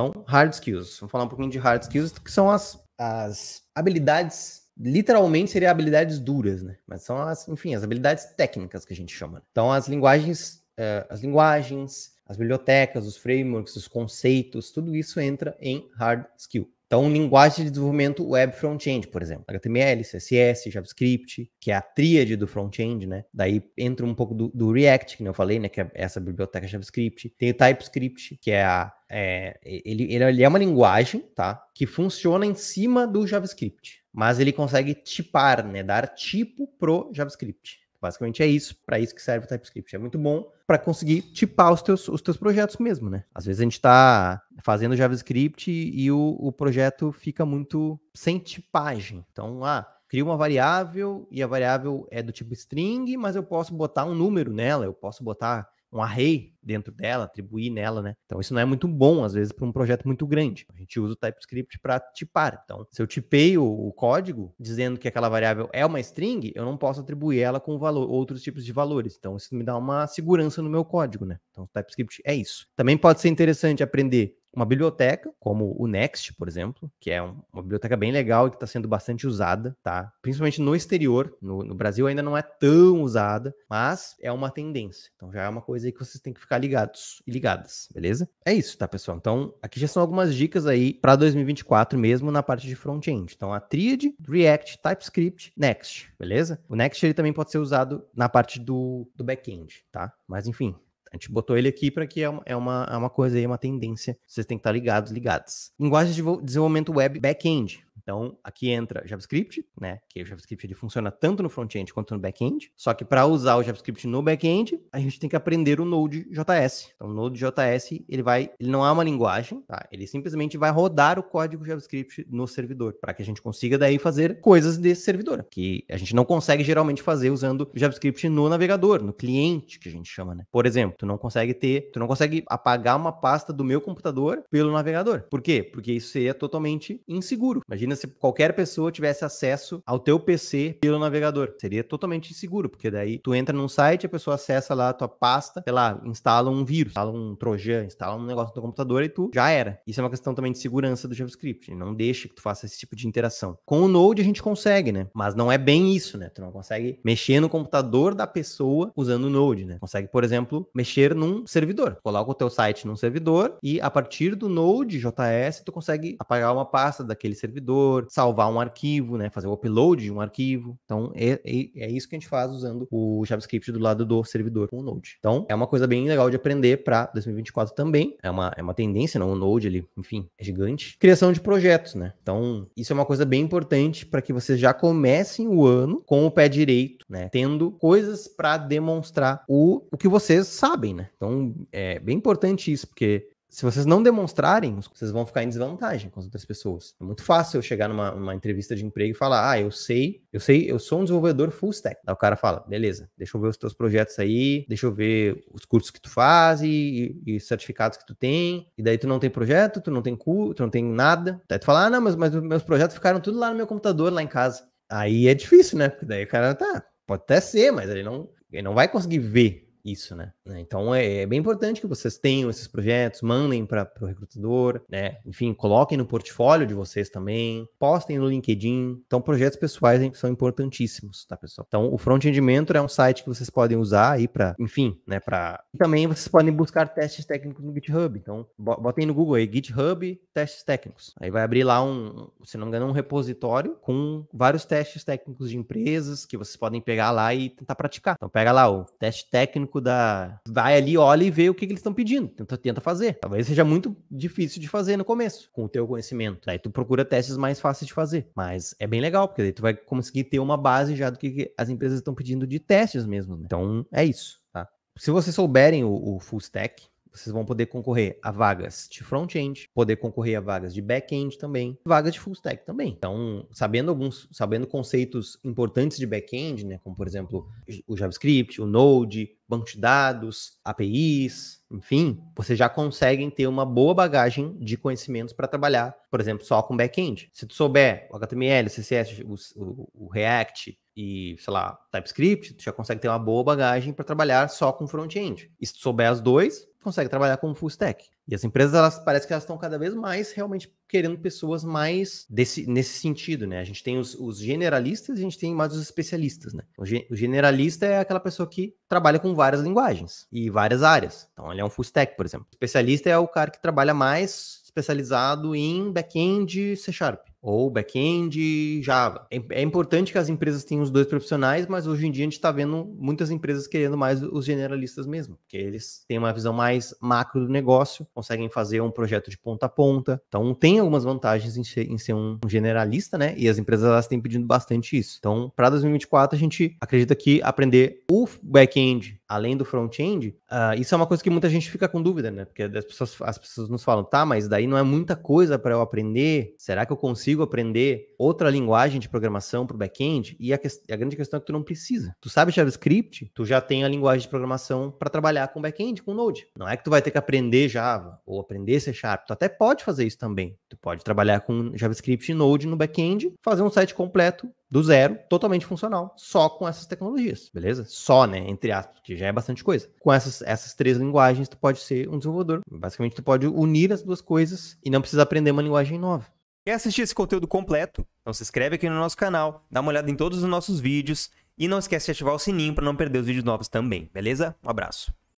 Então, hard skills. Vamos falar um pouquinho de hard skills, que são as, as habilidades literalmente seria habilidades duras, né? Mas são as, enfim, as habilidades técnicas que a gente chama. Né? Então, as linguagens, eh, as linguagens, as bibliotecas, os frameworks, os conceitos, tudo isso entra em hard skill. Então, linguagem de desenvolvimento web front-end, por exemplo, HTML, CSS, JavaScript, que é a tríade do front-end, né? Daí entra um pouco do, do React, que eu falei, né? Que é essa biblioteca JavaScript. Tem o TypeScript, que é a é, ele, ele, é uma linguagem, tá? Que funciona em cima do JavaScript, mas ele consegue tipar, né? Dar tipo pro JavaScript. Basicamente é isso, para isso que serve o TypeScript. É muito bom para conseguir tipar os teus, os teus projetos mesmo, né? Às vezes a gente está fazendo JavaScript e o, o projeto fica muito sem tipagem. Então, ah, cria uma variável e a variável é do tipo string, mas eu posso botar um número nela, eu posso botar um array dentro dela, atribuir nela, né? Então isso não é muito bom, às vezes, para um projeto muito grande. A gente usa o TypeScript para tipar. Então, se eu tipei o, o, código dizendo que aquela variável é uma string, eu não posso atribuir ela com valor, outros tipos de valores. Então, isso me dá uma segurança no meu código, né? Então, o TypeScript é isso. Também pode ser interessante aprender uma biblioteca, como o Next, por exemplo, que é uma biblioteca bem legal e que está sendo bastante usada, tá? Principalmente no exterior. No, no, Brasil ainda não é tão usada, mas é uma tendência. Então já é uma coisa aí que vocês têm que ficar ligados e ligadas, beleza? É isso, tá, pessoal? Então, aqui já são algumas dicas aí para 2024 mesmo na parte de front-end. Então, a Triad, React, TypeScript, Next, beleza? O Next ele também pode ser usado na parte do, do back-end, tá? Mas enfim, a gente botou ele aqui para que é uma, é, uma, é uma coisa aí, uma tendência. Vocês têm que estar tá ligados, ligados. Linguagens de desenvolvimento web back-end. Então, aqui entra JavaScript, né? Que o JavaScript ele funciona tanto no front-end quanto no back-end. Só que para usar o JavaScript no back-end, a gente tem que aprender o Node.js. Então, o Node.js, ele vai, ele não é uma linguagem, tá? Ele simplesmente vai rodar o código JavaScript no servidor, para que a gente consiga daí fazer coisas desse servidor, que a gente não consegue geralmente fazer usando JavaScript no navegador, no cliente, que a gente chama, né? Por exemplo, tu não consegue ter, tu não consegue apagar uma pasta do meu computador pelo navegador. Por quê? Porque isso seria totalmente inseguro. Imagina se qualquer pessoa tivesse acesso ao teu PC pelo navegador. Seria totalmente inseguro, porque daí tu entra num site, a pessoa acessa lá a tua pasta, sei lá, instala um vírus, instala um trojan, instala um negócio no teu computador e tu já era. Isso é uma questão também de segurança do JavaScript. Não deixa que tu faça esse tipo de interação. Com o Node a gente consegue, né? Mas não é bem isso, né? Tu não consegue mexer no computador da pessoa usando o Node, né? Consegue, por exemplo, mexer num servidor. Coloca o teu site num servidor e a partir do Node JS tu consegue apagar uma pasta daquele servidor salvar um arquivo, né? Fazer o upload de um arquivo. Então, é, é, é isso que a gente faz usando o JavaScript do lado do servidor com o Node. Então, é uma coisa bem legal de aprender para 2024 também. É uma, é uma tendência, não? O Node, ele, enfim, é gigante. Criação de projetos, né? Então, isso é uma coisa bem importante para que vocês já comecem o ano com o pé direito, né? Tendo coisas para demonstrar o, o que vocês sabem, né? Então, é bem importante isso, porque se vocês não demonstrarem, vocês vão ficar em desvantagem com as outras pessoas. É muito fácil eu chegar numa, numa entrevista de emprego e falar: "Ah, eu sei, eu sei, eu sou um desenvolvedor full stack". Aí o cara fala: "Beleza, deixa eu ver os teus projetos aí, deixa eu ver os cursos que tu faz e, e certificados que tu tem". E daí tu não tem projeto, tu não tem curso, tu não tem nada. Daí tu fala: "Ah, não, mas, mas meus projetos ficaram tudo lá no meu computador lá em casa". Aí é difícil, né? Porque daí o cara tá, pode até ser, mas ele não ele não vai conseguir ver isso, né? É, então é, é, bem importante que vocês tenham esses projetos, mandem para o recrutador, né? Enfim, coloquem no portfólio de vocês também, postem no LinkedIn. Então, projetos pessoais são importantíssimos, tá, pessoal? Então, o Front-End Mentor é um site que vocês podem usar aí para, enfim, né? Pra... E também vocês podem buscar testes técnicos no GitHub. Então, botem no Google aí, GitHub testes técnicos. Aí vai abrir lá um, se não me engano, um repositório com vários testes técnicos de empresas que vocês podem pegar lá e tentar praticar. Então, pega lá o teste técnico da. Vai ali, olha e vê o que, que eles estão pedindo. Tenta, tenta fazer. Talvez seja muito difícil de fazer no começo, com o teu conhecimento. Daí tu procura testes mais fáceis de fazer. Mas é bem legal, porque daí tu vai conseguir ter uma base já do que as empresas estão pedindo de testes mesmo. Né? Então é isso. Tá? Se vocês souberem o, o full stack, vocês vão poder concorrer a vagas de front-end, poder concorrer a vagas de back-end também, vagas de full stack também. Então, sabendo alguns, sabendo conceitos importantes de back-end, né, como por exemplo, o JavaScript, o Node, banco de dados, APIs, enfim, vocês já conseguem ter uma boa bagagem de conhecimentos para trabalhar, por exemplo, só com back-end. Se tu souber o HTML, CSS, o, o React, e, sei lá, TypeScript, tu já consegue ter uma boa bagagem para trabalhar só com front-end. E se tu souber as dois, consegue trabalhar como full stack. E as empresas, elas parece que elas estão cada vez mais realmente querendo pessoas mais desse, nesse sentido, né? A gente tem os, os generalistas e a gente tem mais os especialistas, né? O, ge, o, generalista é aquela pessoa que trabalha com várias linguagens e várias áreas. Então, ele é um full stack, por exemplo. O especialista é o cara que trabalha mais especializado em back-end C Sharp ou back-end, Java. É, é importante que as empresas tenham os dois profissionais, mas hoje em dia a gente está vendo muitas empresas querendo mais os generalistas mesmo, porque eles têm uma visão mais macro do negócio, conseguem fazer um projeto de ponta a ponta. Então tem algumas vantagens em ser, em ser um generalista, né? E as empresas elas têm pedindo bastante isso. Então para 2024 a gente acredita que aprender o back-end além do front-end, uh, isso é uma coisa que muita gente fica com dúvida, né? Porque as pessoas, as pessoas nos falam, tá, mas daí não é muita coisa para eu aprender. Será que eu consigo aprender outra linguagem de programação para o back-end? E a, que, a, grande questão é que tu não precisa. Tu sabe JavaScript, tu já tem a linguagem de programação para trabalhar com back-end, com Node. Não é que tu vai ter que aprender Java ou aprender C Sharp. Tu até pode fazer isso também. Tu pode trabalhar com JavaScript e Node no back-end, fazer um site completo do zero, totalmente funcional, só com essas tecnologias, beleza? Só, né, entre aspas, que já é bastante coisa. Com essas, essas três linguagens, tu pode ser um desenvolvedor. Basicamente, tu pode unir as duas coisas e não precisa aprender uma linguagem nova. Quer assistir esse conteúdo completo? Então se inscreve aqui no nosso canal, dá uma olhada em todos os nossos vídeos e não esquece de ativar o sininho para não perder os vídeos novos também, beleza? Um abraço.